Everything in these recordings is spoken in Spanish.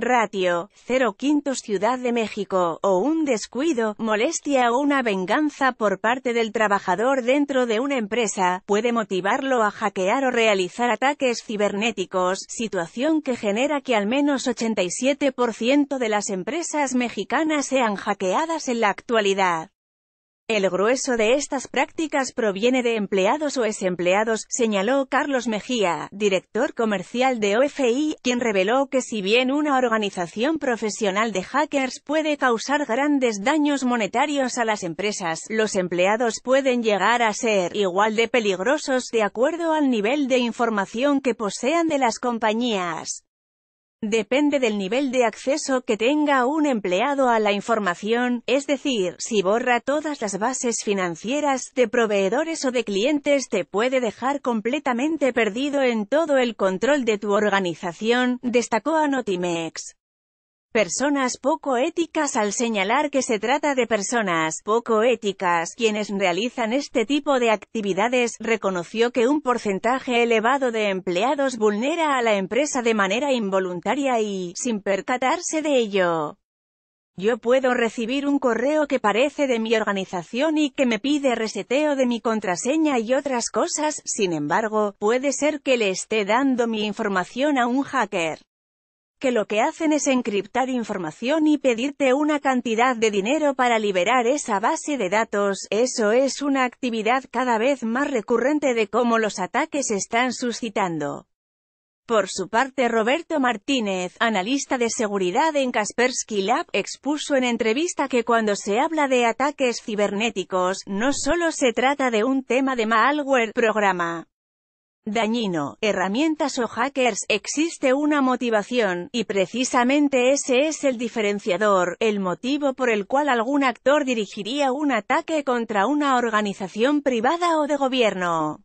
ratio, 0 quintos Ciudad de México, o un descuido, molestia o una venganza por parte del trabajador dentro de una empresa, puede motivarlo a hackear o realizar ataques cibernéticos, situación que genera que al menos 87% de las empresas mexicanas sean hackeadas en la actualidad. El grueso de estas prácticas proviene de empleados o exempleados, señaló Carlos Mejía, director comercial de OFI, quien reveló que si bien una organización profesional de hackers puede causar grandes daños monetarios a las empresas, los empleados pueden llegar a ser igual de peligrosos de acuerdo al nivel de información que posean de las compañías. Depende del nivel de acceso que tenga un empleado a la información, es decir, si borra todas las bases financieras de proveedores o de clientes te puede dejar completamente perdido en todo el control de tu organización, destacó Anotimex personas poco éticas al señalar que se trata de personas poco éticas quienes realizan este tipo de actividades, reconoció que un porcentaje elevado de empleados vulnera a la empresa de manera involuntaria y, sin percatarse de ello. Yo puedo recibir un correo que parece de mi organización y que me pide reseteo de mi contraseña y otras cosas, sin embargo, puede ser que le esté dando mi información a un hacker que lo que hacen es encriptar información y pedirte una cantidad de dinero para liberar esa base de datos, eso es una actividad cada vez más recurrente de cómo los ataques están suscitando. Por su parte Roberto Martínez, analista de seguridad en Kaspersky Lab, expuso en entrevista que cuando se habla de ataques cibernéticos, no solo se trata de un tema de malware, programa dañino, herramientas o hackers, existe una motivación, y precisamente ese es el diferenciador, el motivo por el cual algún actor dirigiría un ataque contra una organización privada o de gobierno.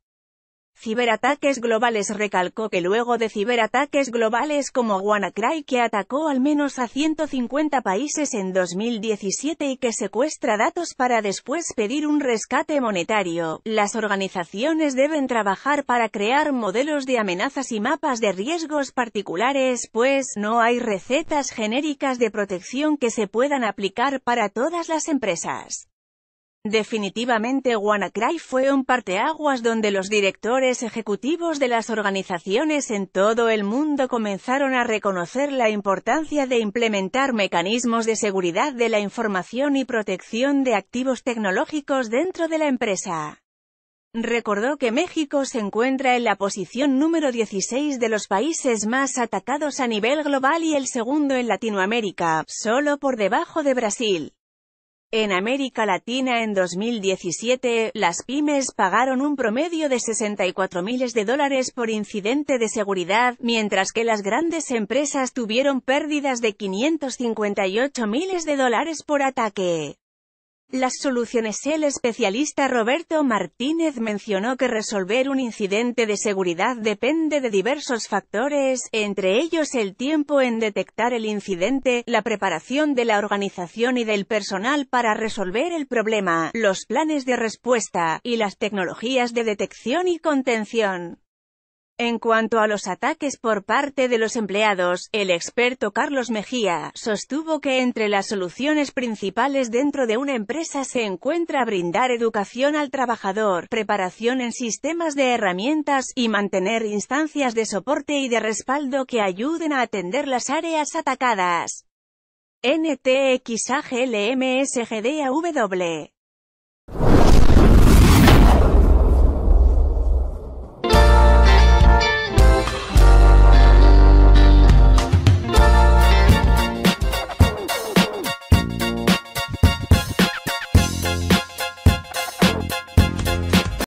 Ciberataques Globales recalcó que luego de ciberataques globales como WannaCry que atacó al menos a 150 países en 2017 y que secuestra datos para después pedir un rescate monetario, las organizaciones deben trabajar para crear modelos de amenazas y mapas de riesgos particulares, pues no hay recetas genéricas de protección que se puedan aplicar para todas las empresas. Definitivamente WannaCry fue un parteaguas donde los directores ejecutivos de las organizaciones en todo el mundo comenzaron a reconocer la importancia de implementar mecanismos de seguridad de la información y protección de activos tecnológicos dentro de la empresa. Recordó que México se encuentra en la posición número 16 de los países más atacados a nivel global y el segundo en Latinoamérica, solo por debajo de Brasil. En América Latina en 2017, las pymes pagaron un promedio de 64 miles de dólares por incidente de seguridad, mientras que las grandes empresas tuvieron pérdidas de 558 miles de dólares por ataque. Las soluciones El especialista Roberto Martínez mencionó que resolver un incidente de seguridad depende de diversos factores, entre ellos el tiempo en detectar el incidente, la preparación de la organización y del personal para resolver el problema, los planes de respuesta, y las tecnologías de detección y contención. En cuanto a los ataques por parte de los empleados, el experto Carlos Mejía sostuvo que entre las soluciones principales dentro de una empresa se encuentra brindar educación al trabajador, preparación en sistemas de herramientas y mantener instancias de soporte y de respaldo que ayuden a atender las áreas atacadas. NTXAGLMSGDAW